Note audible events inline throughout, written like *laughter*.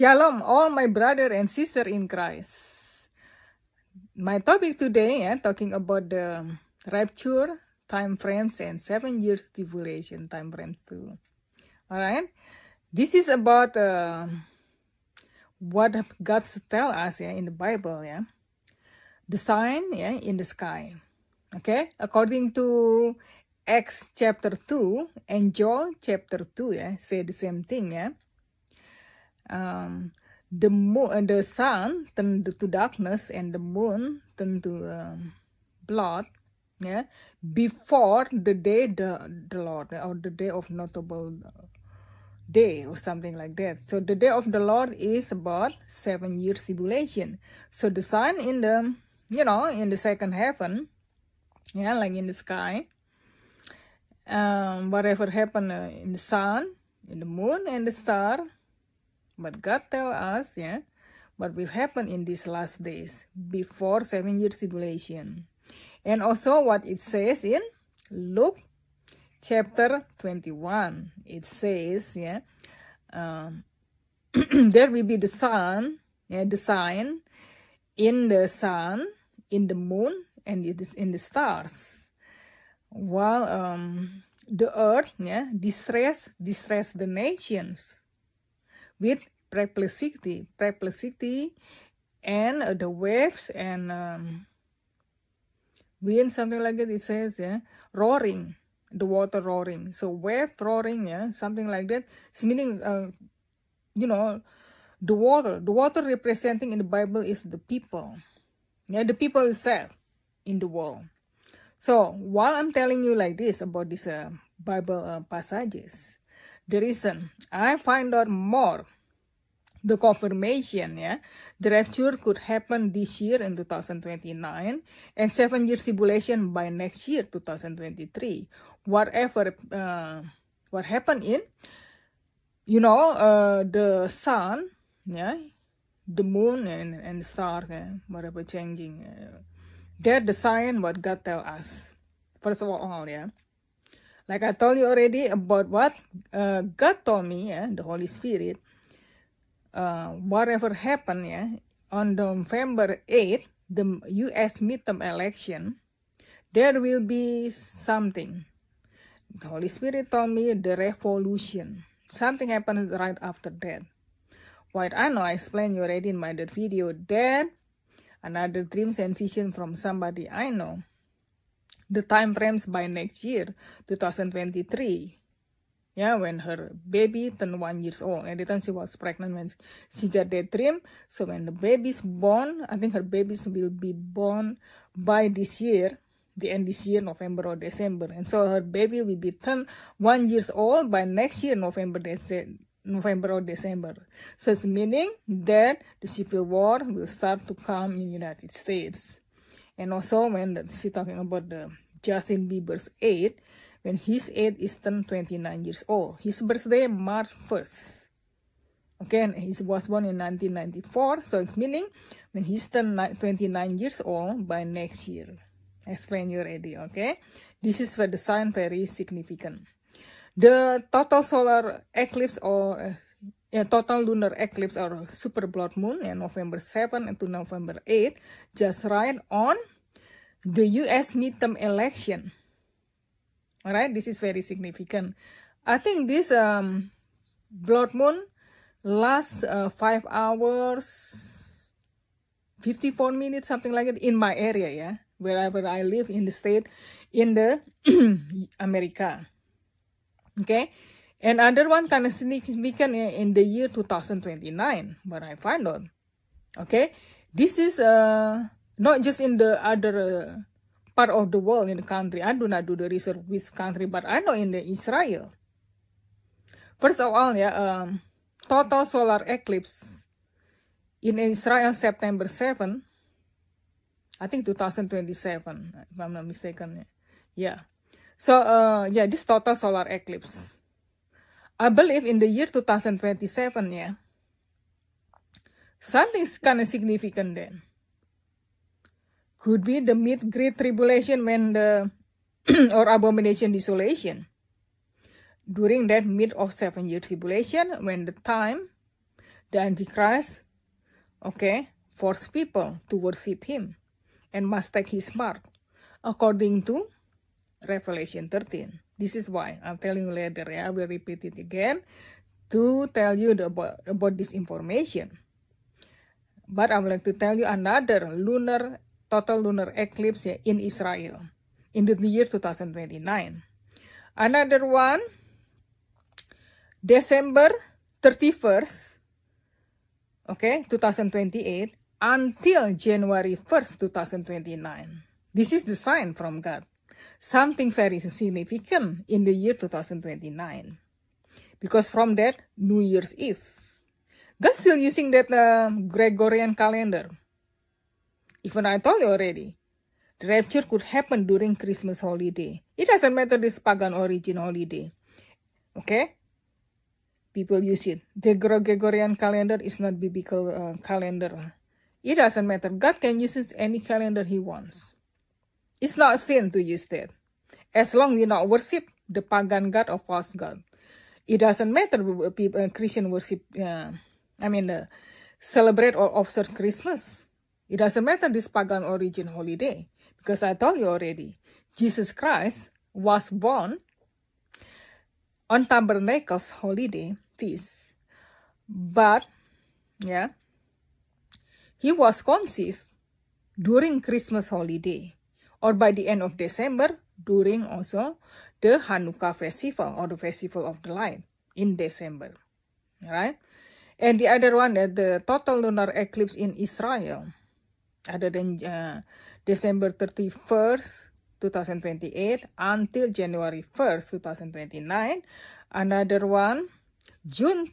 Shalom all my brother and sister in Christ. My topic today yeah, talking about the rapture time frames and seven years tribulation time frames too. Alright, this is about uh, what God tell us yeah, in the Bible yeah, the sign yeah in the sky. Okay, according to Acts chapter 2 and Joel chapter 2 yeah, say the same thing yeah. um, the moon uh, the sun turned to darkness and the moon turned to um, blood yeah before the day the, the lord or the day of notable uh, day or something like that so the day of the lord is about seven years tribulation so the sun in the you know in the second heaven yeah like in the sky um whatever happened uh, in the sun in the moon and the star But God tell us, yeah, what will happen in these last days before seven years tribulation. And also what it says in Luke chapter 21. It says, yeah, um, *clears throat* there will be the sun, yeah, the sign in the sun, in the moon, and it is in the stars. While um, the earth, yeah, distress, distress the nations. with perplexity, perplexity, and uh, the waves and um, wind, something like that. It says, yeah, roaring, the water roaring. So wave roaring, yeah, something like that. It's meaning, uh, you know, the water. The water representing in the Bible is the people. Yeah, the people itself in the world. So while I'm telling you like this about these uh, Bible uh, passages, the reason I find out more the confirmation ya yeah, the rapture could happen this year in 2029 and seven year simulation by next year 2023 whatever uh, what happened in you know uh, the sun yeah the moon and and stars yeah, whatever changing yeah. that the sign what god tell us first of all yeah Like I told you already about what uh, God told me, yeah, the Holy Spirit. Uh, whatever happened, yeah, on November 8, th the U.S. midterm election, there will be something. The Holy Spirit told me the revolution. Something happened right after that. What I know, I explained you already in my other video that another dreams and vision from somebody I know. the time frames by next year, 2023. Yeah, when her baby turned one years old. At the time she was pregnant when she got that dream. So when the baby's born, I think her babies will be born by this year, the end this year, November or December. And so her baby will be turned one years old by next year, November, December. November or December. So it's meaning that the civil war will start to come in United States. And also when she's talking about the Justin Bieber's aid, when his aid is turned 29 years old. His birthday, March 1st. Okay, and he was born in 1994, so it's meaning when he's turned 29 years old by next year. Explain you already, okay? This is where the sign very significant. The total solar eclipse or yeah, total lunar eclipse or super blood moon, yeah, November 7 and to November 8, just right on the US midterm election. Alright, this is very significant. I think this um, blood moon lasts uh, 5 hours, 54 minutes, something like it, in my area, yeah. Wherever I live in the state, in the *clears throat* America. Okay. And other one kind of significant in the year 2029 but I find out. Okay, this is uh, not just in the other uh, part of the world in the country. I do not do the research which country, but I know in the Israel. First of all, yeah, um, total solar eclipse in Israel September 7, I think 2027, if I'm not mistaken. Yeah. So, uh, yeah, this total solar eclipse. I believe in the year 2027, yeah. something kind of significant then. Could be the mid-great tribulation when the *clears throat* or abomination desolation. During that mid of seven year tribulation, when the time, the Antichrist, okay, force people to worship him and must take his mark, according to Revelation 13. This is why I'm telling you later. Yeah, I will repeat it again to tell you the, about, about this information. But I'm would like to tell you another lunar total lunar eclipse ya, in Israel in the year 2029. Another one, December 31st, okay, 2028 until January 1st, 2029. This is the sign from God. something very significant in the year 2029. Because from that, New Year's Eve, God still using that uh, Gregorian calendar. Even I told you already, the rapture could happen during Christmas holiday. It doesn't matter this pagan origin holiday. Okay? People use it. The Gregorian calendar is not biblical uh, calendar. It doesn't matter. God can use any calendar he wants. It's not sin to use that. As long we not worship the pagan god or false god. It doesn't matter uh, people, uh, Christian worship, uh, I mean, uh, celebrate or observe Christmas. It doesn't matter this pagan origin holiday. Because I told you already, Jesus Christ was born on Tabernacles holiday feast. But, yeah, he was conceived during Christmas holiday or by the end of December during also the Hanukkah festival or the festival of the light in December. Right? And the other one that the total lunar eclipse in Israel other than uh, December 31st 2028 until January 1st 2029 another one June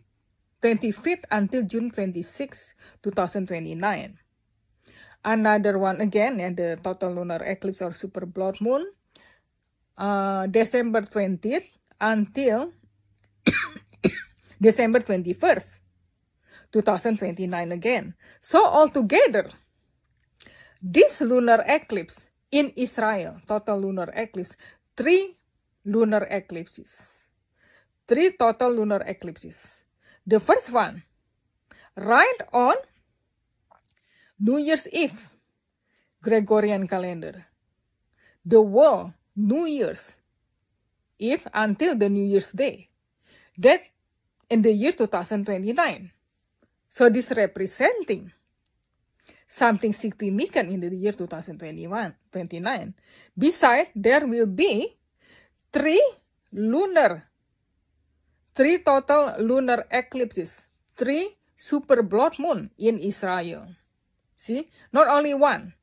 25th until June 26 2029 another one again ya the total lunar eclipse or super blood moon uh, December 20th until *coughs* December 21st 2029 again so altogether this lunar eclipse in Israel total lunar eclipse three lunar eclipses three total lunar eclipses the first one right on New Year's Eve, Gregorian calendar. The world New Year's Eve until the New Year's Day. That in the year 2029. So this representing something significant in the year 2021, 29. Besides, there will be three lunar, three total lunar eclipses, three super blood moon in Israel. See, not only one.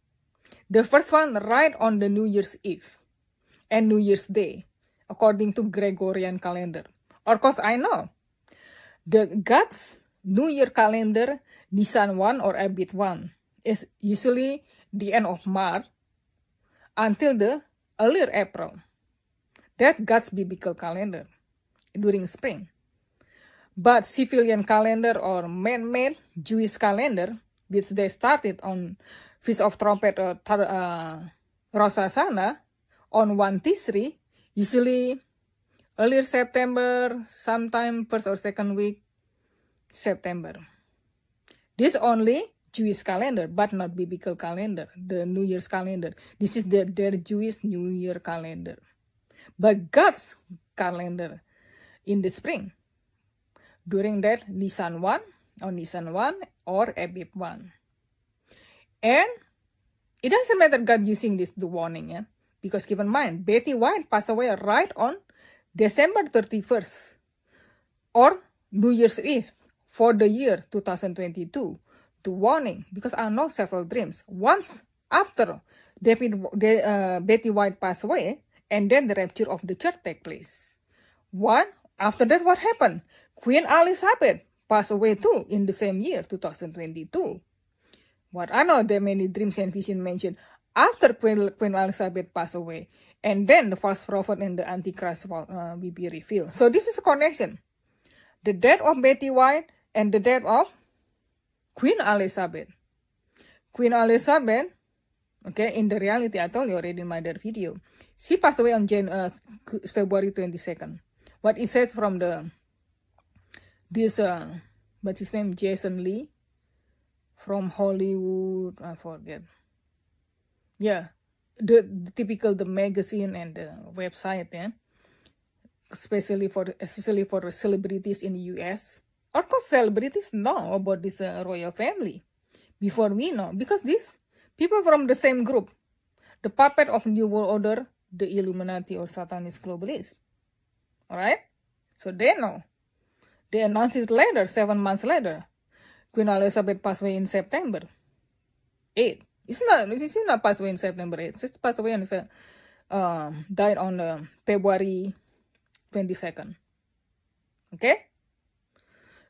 The first one right on the New Year's Eve and New Year's Day, according to Gregorian calendar. Of course, I know. The God's New Year calendar, Nisan 1 or Abit 1, is usually the end of March until the earlier April. That God's biblical calendar during spring. But civilian calendar or man-made Jewish calendar which they started on Feast of Trumpet uh, uh, Rosh Hashanah on 1 Tisri, usually earlier September, sometime first or second week September. This only Jewish calendar, but not biblical calendar, the New Year's calendar. This is their, their Jewish New Year calendar. But God's calendar in the spring. During that, Nisan 1, On Nissan 1 or Ebip 1. And it doesn't matter God using this the warning, yeah? because keep in mind, Betty White passed away right on December 31st or New Year's Eve for the year 2022 to warning because I know several dreams. Once after David, uh, Betty White passed away and then the rapture of the church take place. One, after that what happened? Queen Elizabeth Pass away too in the same year, 2022. What I know that many dreams and visions mentioned after Queen, Queen Elizabeth pass away, and then the false prophet and the Antichrist will, uh, will be revealed. So this is a connection. The death of Betty White and the death of Queen Elizabeth. Queen Elizabeth, okay, in the reality, I told you already in my other video, she passed away on Jan uh, February 22nd. What it says from the this uh, but his name Jason Lee from Hollywood I forget yeah the, the typical the magazine and the website yeah especially for especially for celebrities in the US or course celebrities know about this uh, royal family before we know because these people from the same group the puppet of new world order the illuminati or satanist globalists all right so they know They announced it later, seven months later. Queen Elizabeth passed away in September Eight, It's not, it's not passed away in September 8. She passed away and uh, um, died on the um, February 22nd. Okay?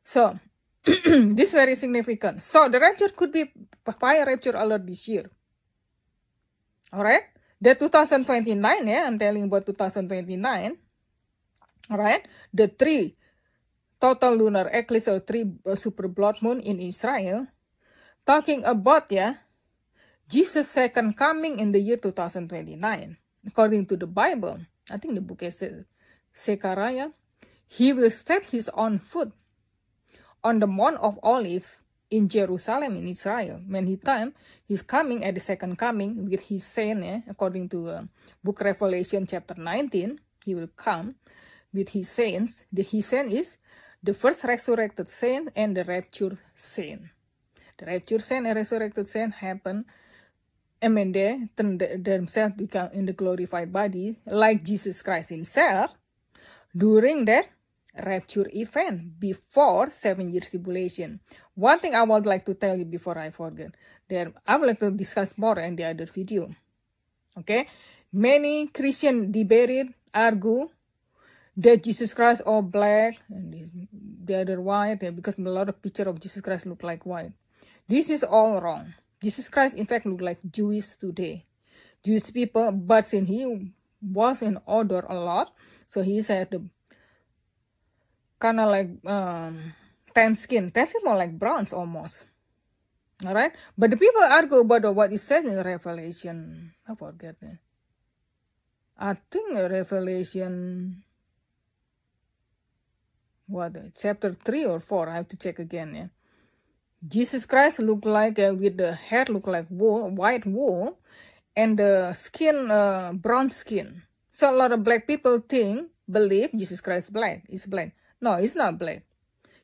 So, *clears throat* this is very significant. So, the rapture could be fire rapture alert this year. Alright? The 2029, yeah, I'm telling about 2029. Alright? The three total lunar eclipse or three uh, super blood moon in Israel, talking about yeah, Jesus' second coming in the year 2029. According to the Bible, I think the book is uh, Zechariah, he will step his own foot on the Mount of Olive in Jerusalem in Israel. When he time, he's coming at the second coming with his saint, yeah, according to uh, book Revelation chapter 19, he will come with his saints. The, his saint is the first resurrected saint and the rapture saint. The rapture saint and resurrected saint happen and when they themselves become in the glorified body, like Jesus Christ himself, during that rapture event before seven years tribulation. One thing I would like to tell you before I forget, there I would like to discuss more in the other video. Okay, many Christian debated, argue, That Jesus Christ all black and the other white because a lot of picture of Jesus Christ look like white. This is all wrong. Jesus Christ in fact look like Jewish today. Jewish people but since he was in order a lot so he had the kind of like um, tan skin. Tan skin more like bronze almost. Alright? But the people argue about what is said in Revelation. I forget. I think Revelation what chapter 3 or 4 i have to check again yeah jesus christ look like uh, with the hair look like wool white wool and the uh, skin uh, brown skin so a lot of black people think believe jesus christ black is black no it's not black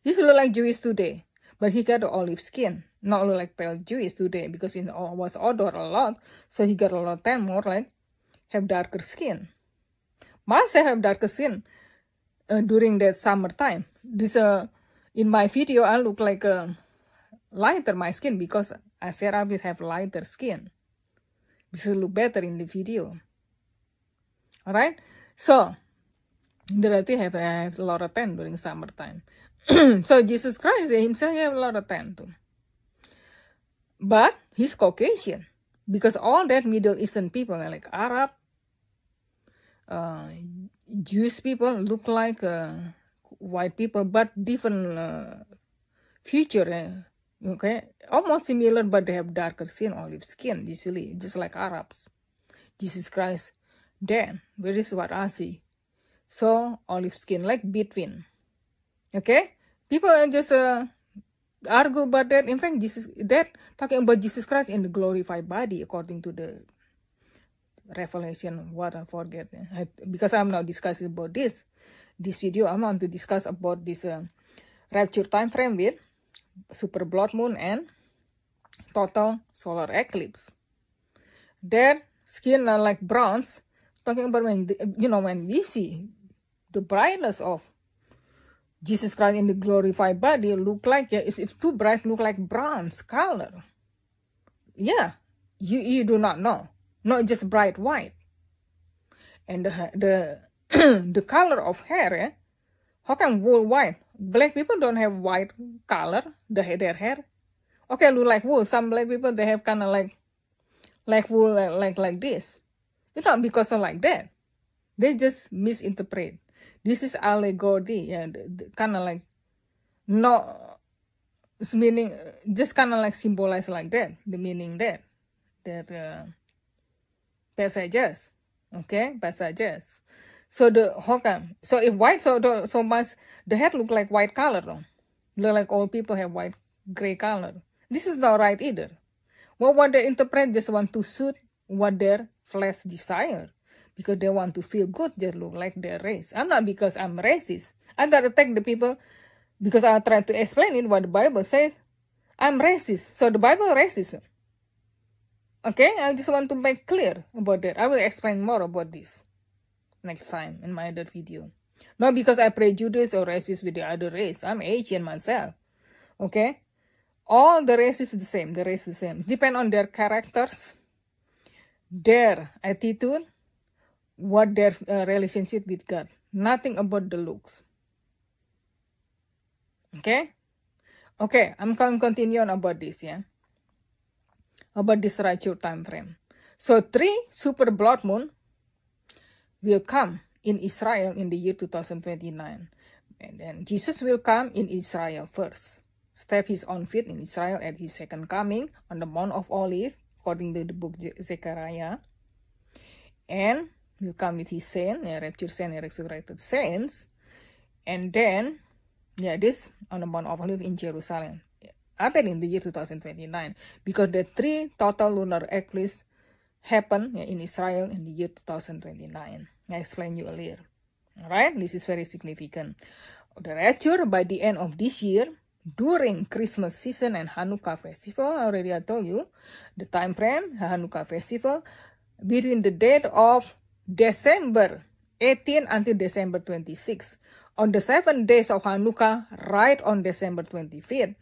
he look like jewish today but he got olive skin not look like pale jewish today because he was outdoor a lot so he got a lot tan more like have darker skin must have darker skin uh, during the summertime. This uh, in my video, I look like a uh, lighter my skin because I said I will have lighter skin. This will look better in the video. Alright, so directly have I have a lot of tan during summertime. *clears throat* so Jesus Christ eh, himself have a lot of tan too. But he's Caucasian because all that Middle Eastern people like Arab, uh, Jewish people look like uh, white people, but different uh, feature. Eh? Okay, almost similar, but they have darker skin, olive skin, usually, just like Arabs. Jesus Christ, damn, where is what I see? So olive skin, like between. Okay, people are just uh, argue about that. In fact, Jesus, that talking about Jesus Christ in the glorified body, according to the revelation what I forget because I'm not discussing about this this video I'm want to discuss about this uh, rapture time frame with super blood moon and total solar eclipse their skin are like bronze talking about when the, you know when we see the brightness of Jesus Christ in the glorified body look like yeah, if too bright look like bronze color yeah you you do not know not just bright white. And the the, *clears throat* the color of hair, eh? how come wool white? Black people don't have white color, the, their hair. Okay, look like wool. Some black people, they have kind of like, like wool, like, uh, like, like this. It's not because of like that. They just misinterpret. This is allegory, yeah, uh, kind of like, not, meaning, uh, just kind of like symbolize like that, the meaning that, that, uh, passages. Okay, passages. So the hokam. So if white, so the, so must the head look like white color? No? Look like all people have white gray color. This is not right either. What what they interpret just want to suit what their flesh desire because they want to feel good. They look like their race. I'm not because I'm racist. I got to attack the people because I try to explain it what the Bible says. I'm racist. So the Bible racist. Okay, I just want to make clear about that. I will explain more about this next time in my other video. Not because I prejudice or racist with the other race. I'm Asian myself. Okay? All the race is the same. The race is the same. Depend on their characters, their attitude, what their uh, relationship with God. Nothing about the looks. Okay? Okay, I'm going to continue on about this, yeah? about this Raichu time frame. So three super blood moon will come in Israel in the year 2029. And then Jesus will come in Israel first. Step his own feet in Israel at his second coming on the Mount of Olive, according to the book Ze Zechariah. And will come with his saints, uh, raptured and resurrected saints. And then, yeah, this on the Mount of Olive in Jerusalem. happen in the year 2029 because the three total lunar eclipse happen ya, in Israel in the year 2029. I explained you earlier. Alright, this is very significant. The rapture by the end of this year, during Christmas season and Hanukkah festival, already I told you, the time frame, Hanukkah festival, between the date of December 18 until December 26. On the seven days of Hanukkah, right on December 25th,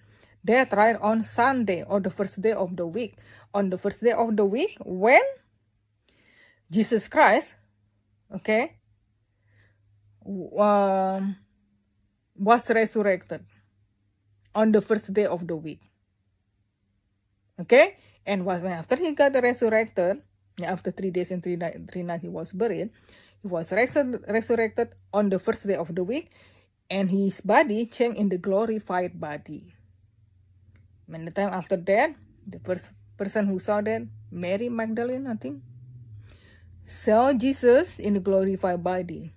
that right on Sunday or the first day of the week. On the first day of the week when Jesus Christ, okay, um, was resurrected on the first day of the week. Okay? And was after he got resurrected, after three days and three, three nights he was buried, he was resurrected on the first day of the week, and his body changed in the glorified body. Many time after that, the first person who saw that, Mary Magdalene, I think, saw Jesus in the glorified body.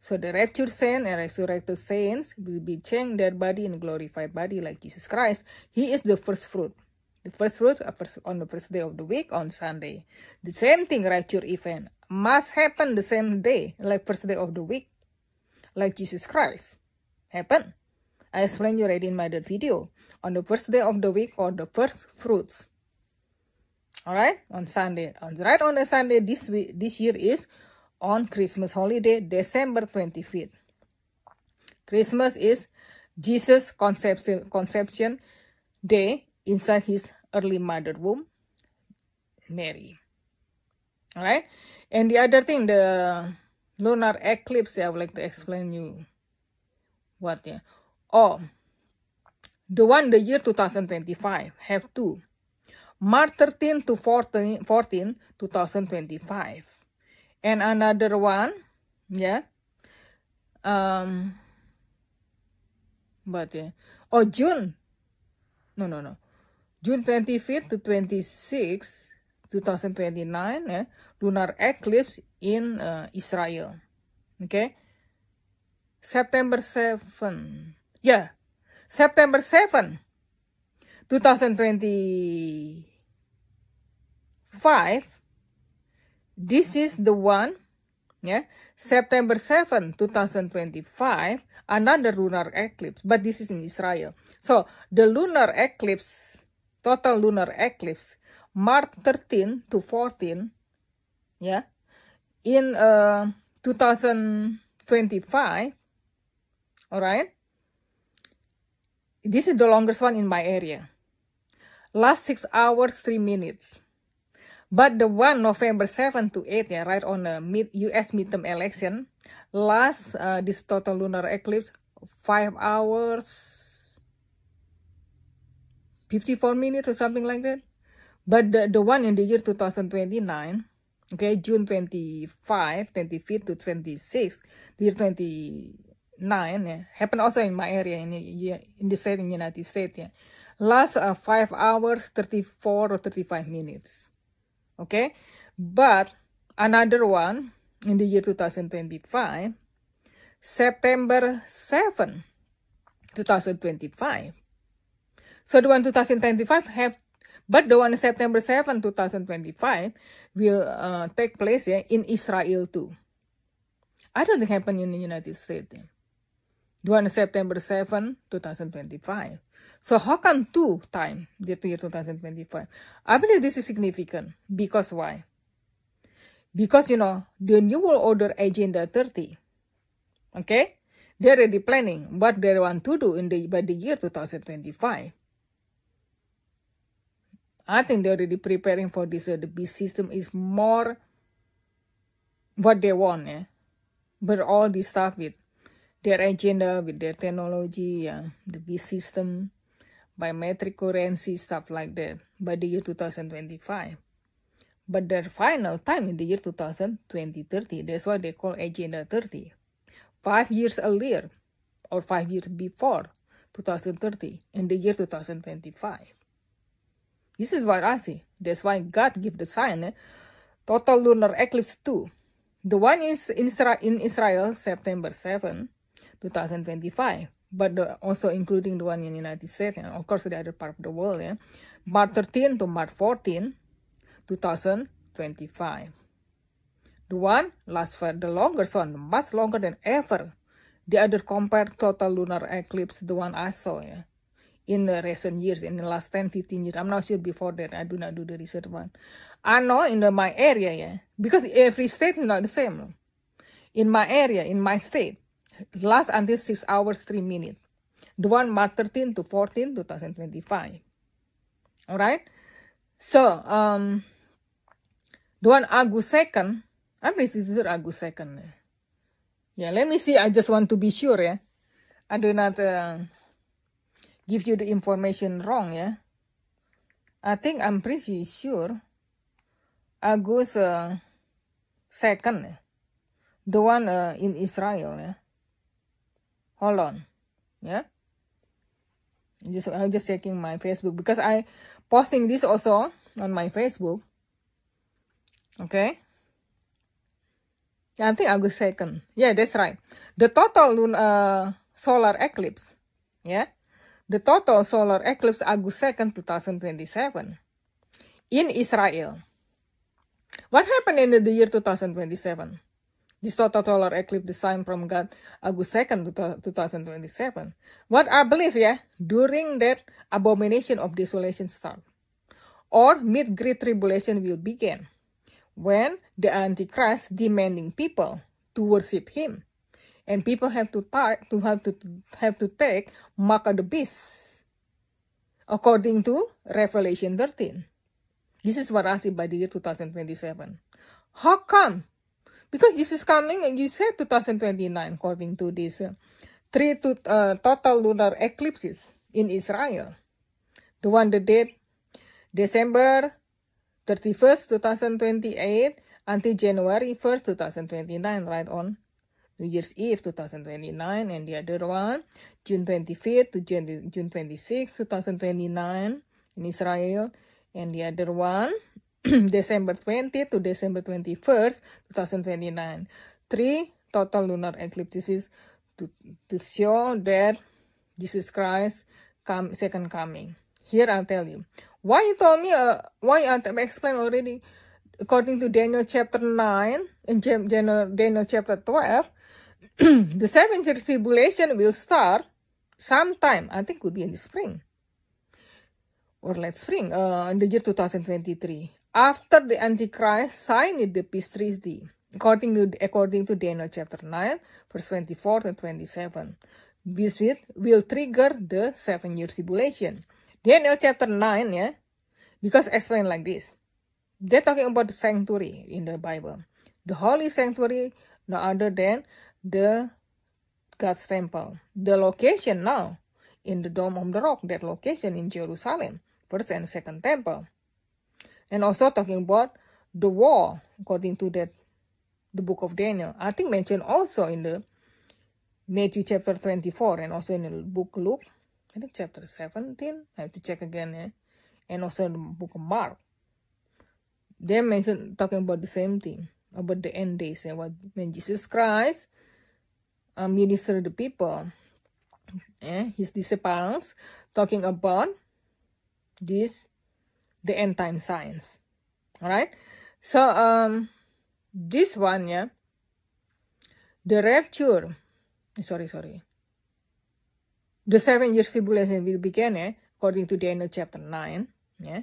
So the raptured saint and resurrected saints will be changed their body in glorified body like Jesus Christ. He is the first fruit. The first fruit uh, on the first day of the week on Sunday. The same thing rapture event must happen the same day like first day of the week like Jesus Christ. Happen. I explained you already in my other video. on the first day of the week or the first fruits. Alright, on Sunday. On right on the Sunday this week this year is on Christmas holiday, December 25th. Christmas is Jesus' conception, conception day inside his early mother womb, Mary. Alright, and the other thing, the lunar eclipse, I would like to explain you what, yeah. Oh, The one the year 2025 have two. March 13 to 14, 14 2025. And another one, yeah. Um, but, yeah. Oh, June. No, no, no. June 25th to 26, 2029, eh, lunar eclipse in uh, Israel. Okay. September 7. Yeah, September 7, 2025, this is the one, yeah, September 7, 2025, another lunar eclipse, but this is in Israel. So the lunar eclipse, total lunar eclipse, March 13 to 14, yeah, in uh, 2025, all right, This is the longest one in my area. Last 6 hours 3 minutes. But the one November 7 to 8 yeah, right on the mid US midterm election, last uh, this total lunar eclipse 5 hours 54 minutes or something like that. But the, the one in the year 2029, okay, June 25, 25 to 26, the year 20 Nah, nine yeah, happened also in my area in, in the state in United States yeah, last uh, five hours 34 or 35 minutes okay but another one in the year 2025 September 7 2025 so the one 2025 have but the one September 7 2025 will uh, take place yeah, in Israel too I don't think happen in the United States yeah. during September 7, 2025. So how come two time the year 2025? I believe this is significant because why? Because you know the New World Order Agenda 30. Okay, they're already planning what they want to do in the by the year 2025. I think they're already preparing for this. Uh, the B system is more what they want, eh? but all this stuff with their agenda with their technology, yeah, the B system, biometric currency, stuff like that by the year 2025. But their final time in the year 2030, that's why they call Agenda 30. Five years earlier, or five years before 2030, in the year 2025. This is what I see. That's why God gave the sign, eh? total lunar eclipse 2. The one is in Israel, in Israel September 7, 2025, but the, also including the one in United States and of course the other part of the world. Yeah, March 13 to March 14, 2025. The one last for the longest one, much longer than ever. The other compared total lunar eclipse, the one I saw, yeah, in the recent years, in the last 10, 15 years. I'm not sure before that. I do not do the research one. I know in the, my area, yeah, because every state is not the same. In my area, in my state, last until 6 hours 3 minutes. The one March 13 to 14, 2025. All right. So, um, the one August 2nd, I'm pretty sure 2nd. Yeah, let me see. I just want to be sure. Yeah, I do not uh, give you the information wrong. Yeah, I think I'm pretty sure August uh, second. Yeah? The one uh, in Israel. Yeah hold on yeah just i'm just checking my facebook because i posting this also on my facebook okay i think i'll go second yeah that's right the total uh, solar eclipse yeah the total solar eclipse august 2nd 2027 in israel what happened in the year 2027 This total eclipse design from God, August 2nd, 2027. What I believe, yeah, during that abomination of desolation start, or mid-great tribulation will begin, when the Antichrist demanding people to worship him, and people have to, to have to have to take mark of the beast, according to Revelation 13. This is what I see by the year 2027. How come because this is coming you said 2029 according to this uh, three to, uh, total lunar eclipses in Israel the one the date December 31st 2028 until January 1st 2029 right on New Year's Eve 2029 and the other one June 25th to June 26 2029 in Israel and the other one *clears throat* December 20 to December 21st, 2029. Three, total lunar eclipses to, to show that Jesus Christ come, second coming. Here I'll tell you. Why you told me, uh, why I explained already, according to Daniel chapter 9 and Daniel, Daniel chapter 12, *clears throat* the seven seventh tribulation will start sometime, I think it could be in the spring or late spring, uh, in the year 2023 after the Antichrist signed the peace treaty, according to, according to Daniel chapter 9, verse 24 and 27. This will trigger the seven year tribulation. Daniel chapter 9, yeah, because explain like this. They're talking about the sanctuary in the Bible. The holy sanctuary, no other than the God's temple. The location now in the Dome of the Rock, that location in Jerusalem, first and second temple. and also talking about the war according to that the book of Daniel. I think mentioned also in the Matthew chapter 24 and also in the book Luke, I think chapter 17. I have to check again. Eh? And also in the book of Mark. They mentioned talking about the same thing, about the end days and what when Jesus Christ uh, ministered the people. Eh? His disciples talking about this the end time signs Alright, so um this one yeah the rapture eh, sorry sorry the seven years tribulation will begin yeah, according to daniel chapter 9 yeah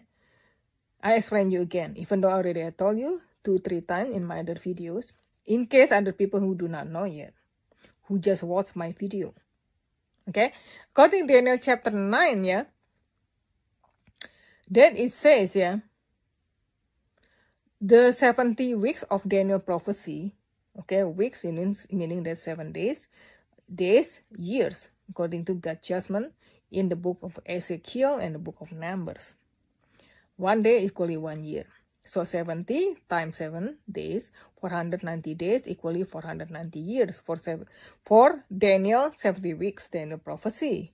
i explain you again even though i already I told you two three times in my other videos in case other people who do not know yet who just watch my video okay according to daniel chapter 9 yeah Then it says, yeah, the 70 weeks of Daniel prophecy, okay, weeks means, meaning that seven days, days, years, according to God's judgment in the book of Ezekiel and the book of Numbers. One day equally one year. So 70 times 7 days, 490 days equally 490 years. For, seven, for Daniel, 70 weeks, Daniel prophecy.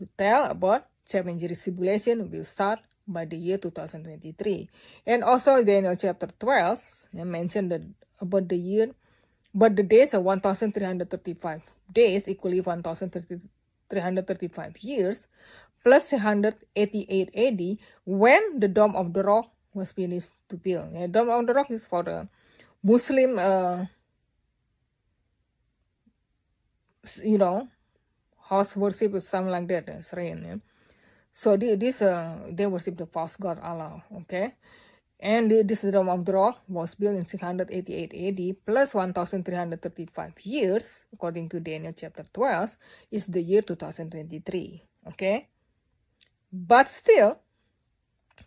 to tell about challenging tribulation will start by the year 2023. And also Daniel chapter 12 mentioned that about the year, but the days are 1,335 days, equally 1,335 years, plus 188 AD, when the Dome of the Rock was finished to build. The Dome of the Rock is for the Muslim, uh, you know, house worship or something like that. It's eh, rain. Yeah? So this uh, they worship the false god Allah. Okay. And this Dome of the Rock was built in 688 AD plus 1335 years, according to Daniel chapter 12, is the year 2023. Okay? But still,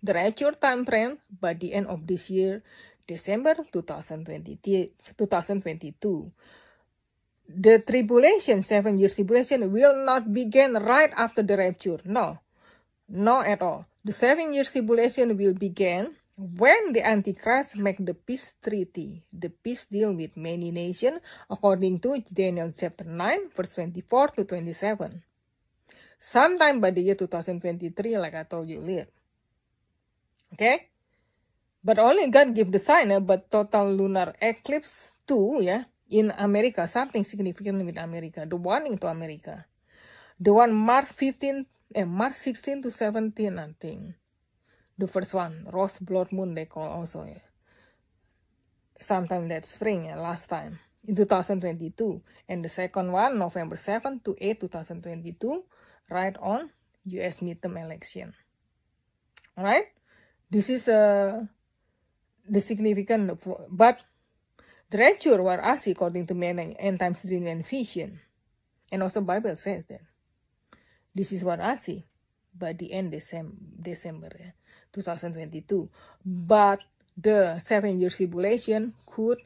the rapture time frame by the end of this year, December 2020, 2022, the tribulation, seven years tribulation will not begin right after the rapture. No, no at all. The seven years tribulation will begin when the Antichrist make the peace treaty, the peace deal with many nations, according to Daniel chapter 9, verse 24 to 27. Sometime by the year 2023, like I told you earlier. Okay? But only God give the sign, eh, but total lunar eclipse too, Yeah? in America, something significant with America, the warning to America. The one March 15, eh, March 16 to 17, I think. The first one, Rose Blood Moon, they call also. Yeah. Sometime that spring, yeah, last time, in 2022. And the second one, November 7 to 8, 2022, right on US midterm election. Alright? This is uh, the significant, but treasure were us according to men and times dream and vision. And also Bible says that. This is what I see by the end December, December 2022. But the seven year tribulation could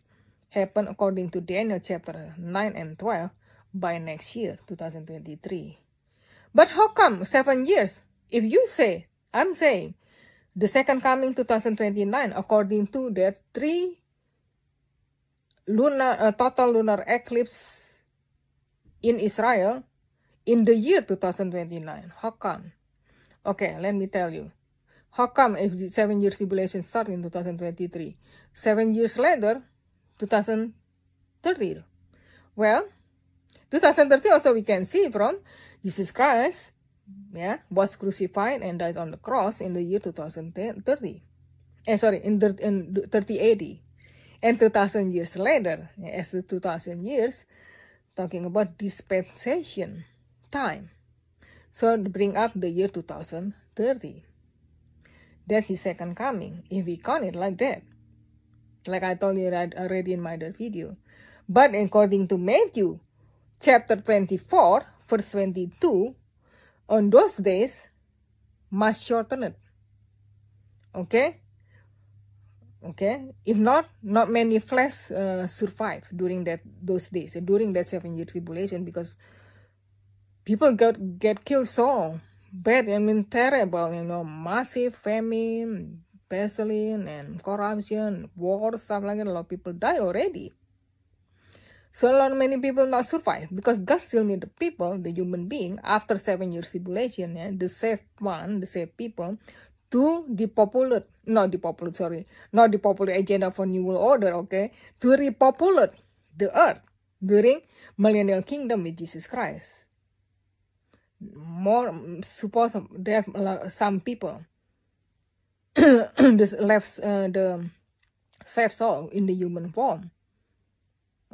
happen according to Daniel chapter 9 and 12 by next year 2023. But how come seven years? If you say, I'm saying, the second coming 2029 according to the three lunar uh, total lunar eclipse in Israel in the year 2029. How come? Okay, let me tell you. How come if the seven years tribulation started in 2023? Seven years later, 2030. Well, 2030 also we can see from Jesus Christ yeah, was crucified and died on the cross in the year 2030. Eh, sorry, in, in 30 AD and 2000 years later as the 2000 years talking about dispensation time so bring up the year 2030 that's his second coming if we count it like that like i told you right already in my other video but according to matthew chapter 24 verse 22 on those days must shorten it. okay okay if not not many flesh uh, survive during that those days during that seven year tribulation because people got get killed so bad i mean terrible you know massive famine pestilence and corruption war stuff like that a lot of people die already so a lot of many people not survive because god still need the people the human being after seven years tribulation and yeah, the saved one the saved people to the popular, not the popular, sorry, not the popular agenda for New World Order, okay, to repopulate the earth during millennial kingdom with Jesus Christ. More, suppose there are some people, *coughs* this left, uh, the safe soul in the human form.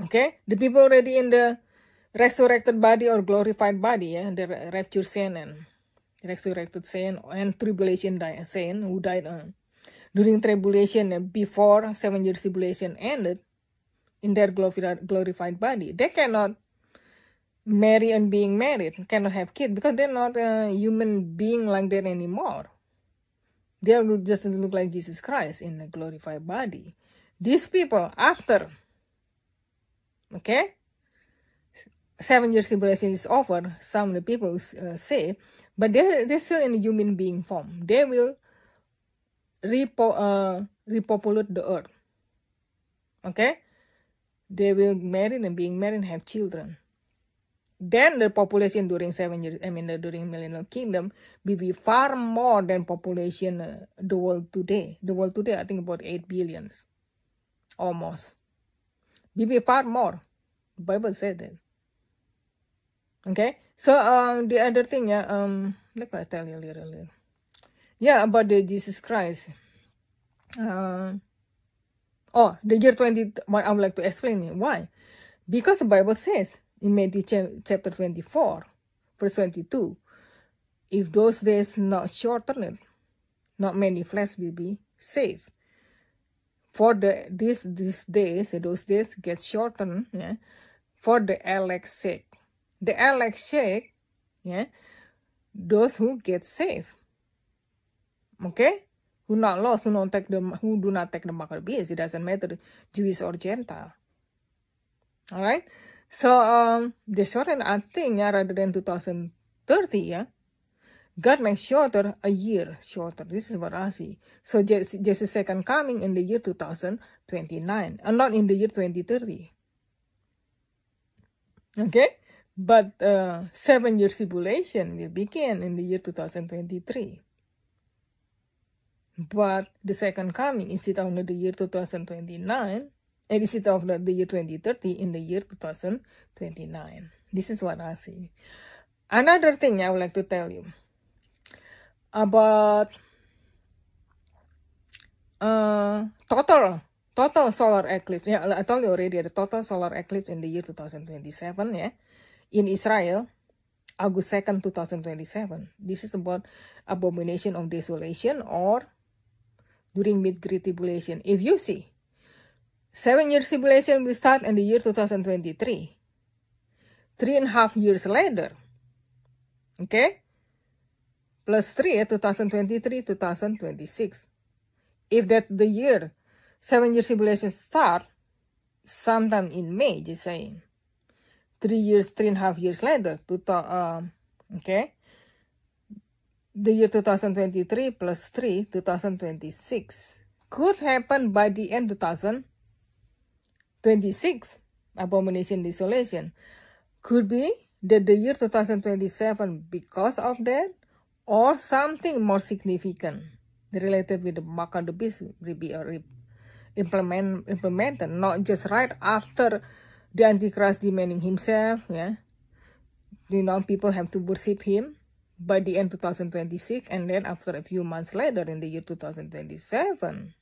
Okay, the people already in the resurrected body or glorified body, yeah, the rapture scene and resurrected saint and tribulation saint who died uh, during tribulation before seven years tribulation ended in their glorified body. They cannot marry and being married, cannot have kids because they're not a human being like that anymore. They just look like Jesus Christ in a glorified body. These people, after, okay, seven years tribulation is over, some of the people uh, say but they're, they're still in human being form. They will repo, uh, repopulate the earth. Okay? They will marry and being married and have children. Then the population during seven years, I mean uh, during millennial kingdom, will be far more than population uh, the world today. The world today, I think about 8 billions. Almost. Will be far more. Bible said that. Okay? So um, the other thing, yeah, um, let me tell you a little, Yeah, about the Jesus Christ. Uh, oh, the year 20, what I would like to explain why. Because the Bible says in Matthew chapter 24, verse 22, if those days not shortened, not many flesh will be saved. For the this these days, those days get shortened, yeah, for the elect's sake. the elect shake, yeah, those who get saved. Okay? Who not lost, who not take the who do not take the mark of the beast. It doesn't matter Jewish or Gentile. Alright? So um the short and I think yeah, rather than 2030, yeah. God makes shorter a year shorter. This is what I see. So just Jesus' second coming in the year 2029 and not in the year 2030. Okay? But uh, seven year tribulation will begin in the year 2023. But the second coming is it on the year 2029 and is it of the year 2030 in the year 2029. This is what I see. Another thing I would like to tell you about uh, total total solar eclipse. Yeah, I told you already the total solar eclipse in the year 2027 Yeah in Israel, August 2nd, 2027. This is about abomination of desolation or during mid-great tribulation. If you see, seven years tribulation will start in the year 2023. Three and a half years later. Okay? Plus three, 2023, 2026. If that the year, seven years tribulation start, sometime in May, just saying. three years, three and a half years later, to, uh, um, okay, the year 2023 plus 3, 2026, could happen by the end 2026, abomination desolation. Could be that the year 2027 because of that, or something more significant related with the mark of the beast will be implement, implemented, not just right after the Antichrist demanding himself, yeah. You know, people have to worship him by the end 2026 and then after a few months later in the year 2027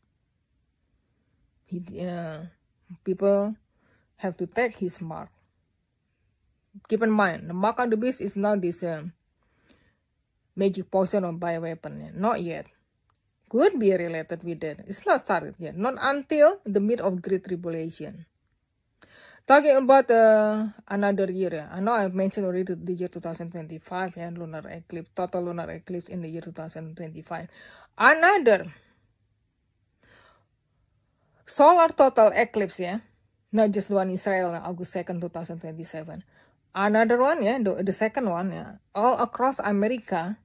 he, uh, people have to take his mark keep in mind the mark of the beast is not this um, magic potion or bioweapon yeah? not yet could be related with that it's not started yet not until the mid of great tribulation Talking about uh, another year, yeah. I know I mentioned already the year 2025 and yeah, lunar eclipse, total lunar eclipse in the year 2025. Another solar total eclipse, yeah, not just the one Israel, Israel, August 2nd, 2027. Another one, yeah, the, the second one, yeah, all across America,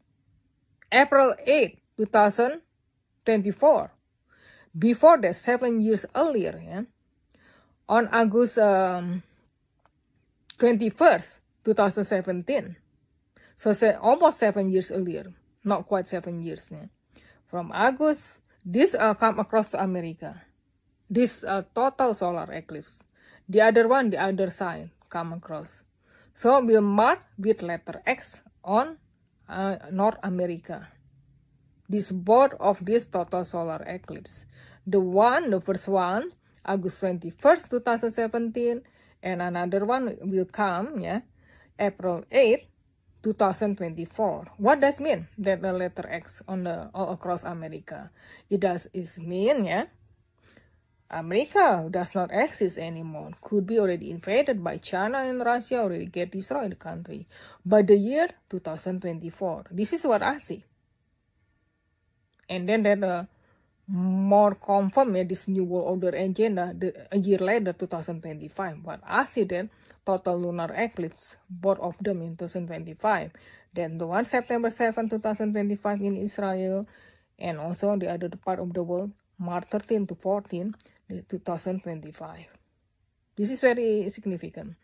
April 8, 2024. Before that, seven years earlier, yeah on August um, 21st, 2017. So said almost seven years earlier, not quite seven years. Yeah. From August, this uh, come across to America. This uh, total solar eclipse. The other one, the other side, come across. So we'll mark with letter X on uh, North America. This board of this total solar eclipse. The one, the first one, August 21st, 2017, and another one will come, yeah, April eighth, two 2024. What does mean that the letter X on the all across America? It does is mean, yeah, America does not exist anymore. Could be already invaded by China and Russia, already get destroyed the country. By the year 2024, this is what I see. And then that the uh, more confirm ya this new world order agenda nah, the, a year later 2025 but accident total lunar eclipse both of them in 2025 then the one September 7 2025 in Israel and also the other part of the world March 13 to 14 2025 this is very significant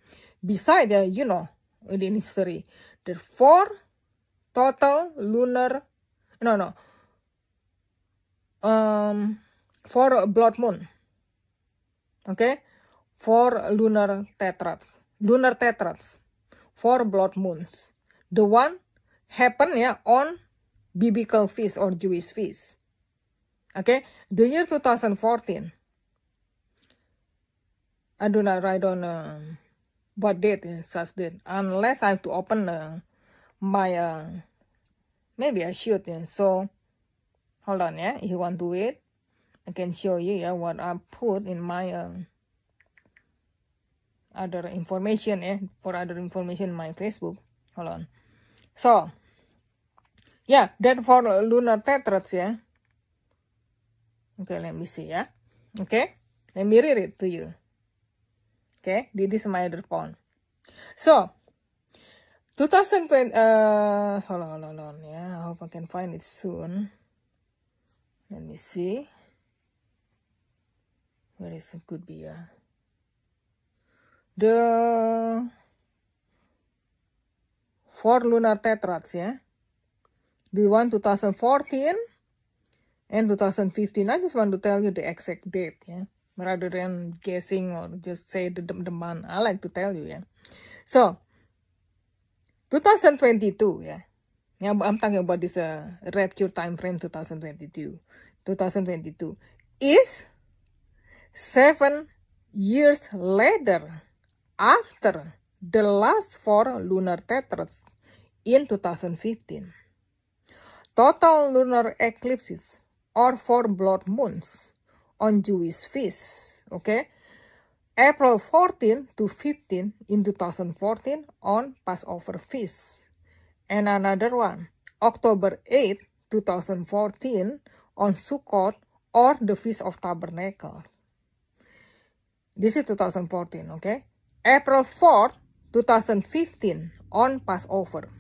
besides uh, you know in history the four total lunar no no um, for blood moon. Okay? For lunar tetrads. Lunar tetrads. For blood moons. The one happen ya on biblical feast or Jewish feast. Okay? The year 2014. I do not write on uh, what date is such date. Unless I have to open uh, my... Uh, maybe I should. Yeah. So hold on ya if you want to wait I can show you ya what I put in my uh, other information ya for other information in my Facebook hold on so yeah that for lunar tetrads ya okay let me see ya okay let me read it to you okay this is my other phone so 2020 uh hold on hold on, hold on yeah I hope I can find it soon Let me see. Where is it could be? the four lunar tetrads ya. The one 2014 and 2015. I just want to tell you the exact date yeah. Rather than guessing or just say the, the month. I like to tell you yeah. So, 2022 yeah. Now I'm talking about this uh, rapture time frame 2022. 2022 is seven years later after the last four lunar tetras in 2015. Total lunar eclipses or four blood moons on Jewish feast. Okay. April 14 to 15 in 2014 on Passover feast and another one, October 8, 2014, on Sukkot or the Feast of Tabernacle. This is 2014, okay? April 4, 2015, on Passover.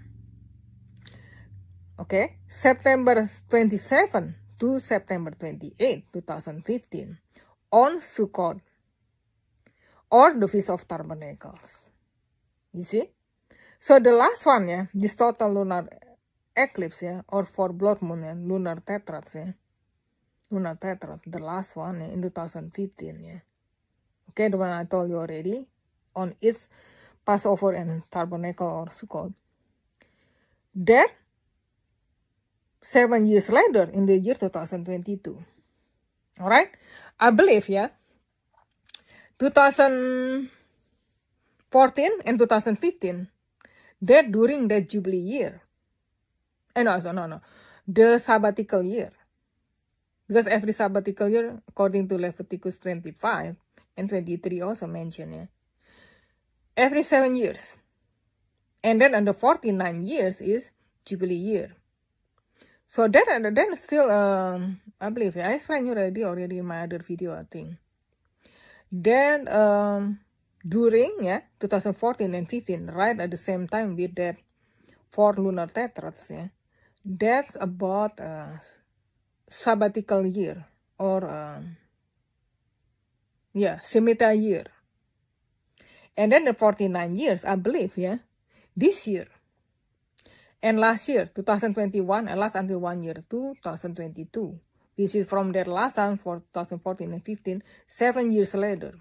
Okay, September 27 to September 28, 2015, on Sukkot or the Feast of Tabernacles. You see? So the last one ya, yeah, this total lunar eclipse ya, yeah, or for blood moon ya, yeah, lunar tetrad ya. Lunar tetrad, the last one ya, in 2015 ya. Okay, the one I told you already on its Passover and Tabernacle or Sukkot. Then, seven years later in the year 2022. Alright, I believe ya, yeah, 2014 and 2015 that during that Jubilee year. And eh, also, no, no, the sabbatical year. Because every sabbatical year, according to Leviticus 25 and 23 also mentioned, yeah, every seven years. And then under 49 years is Jubilee year. So that and uh, then still, um, I believe, yeah, I explained you already, already in my other video, I think. Then, um, during ya 2014 and 15 right at the same time with that four lunar tetrads ya that's about a uh, sabbatical year or a, um, yeah semita year and then the 49 years I believe ya yeah, this year and last year 2021 and last until one year 2022 this is from their last one for 2014 and 15 seven years later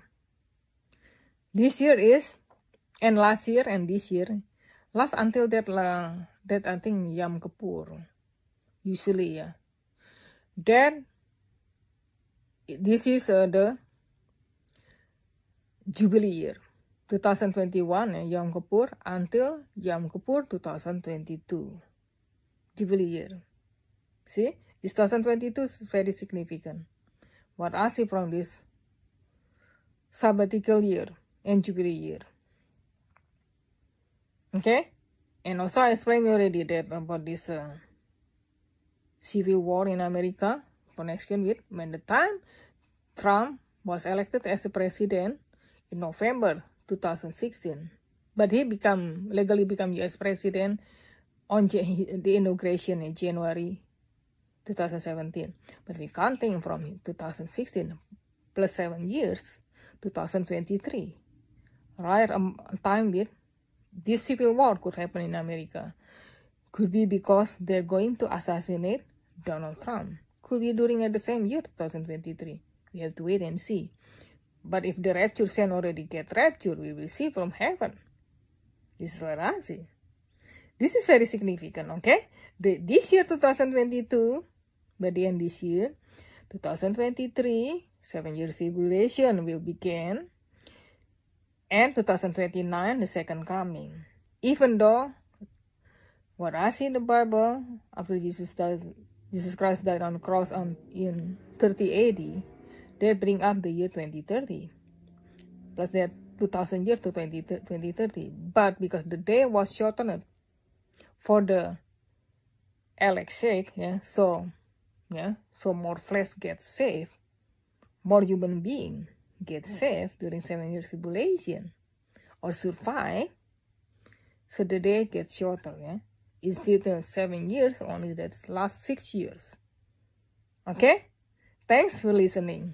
This year is and last year and this year. Last until that lah, that I think Yom Kippur. Usually ya. Yeah. Then this is uh, the Jubilee year. 2021 ya, Yom Kippur until Yom Kippur 2022. Jubilee year. See, this 2022 is very significant. What I see from this sabbatical year the year, Okay? And also I explained already that about this uh, civil war in America connection with when the time Trump was elected as the president in November 2016. But he become legally become US president on the inauguration in January 2017. But we counting from 2016 plus seven years, 2023 right um, time with this civil war could happen in America. Could be because they're going to assassinate Donald Trump. Could be during at the same year 2023. We have to wait and see. But if the rapture sent already get rapture, we will see from heaven. This is what I see. This is very significant, okay? The, this year 2022, by the end this year, 2023, seven years tribulation will begin. and 2029, the second coming. Even though what I see in the Bible after Jesus dies, Jesus Christ died on the cross on, in 30 AD, they bring up the year 2030. Plus that 2000 year to 20, 2030. But because the day was shortened for the Alex sake, yeah, so yeah, so more flesh gets saved, more human being get saved during seven years tribulation or survive, so the day gets shorter. Yeah? Instead of seven years, only that last six years. Okay? Thanks for listening.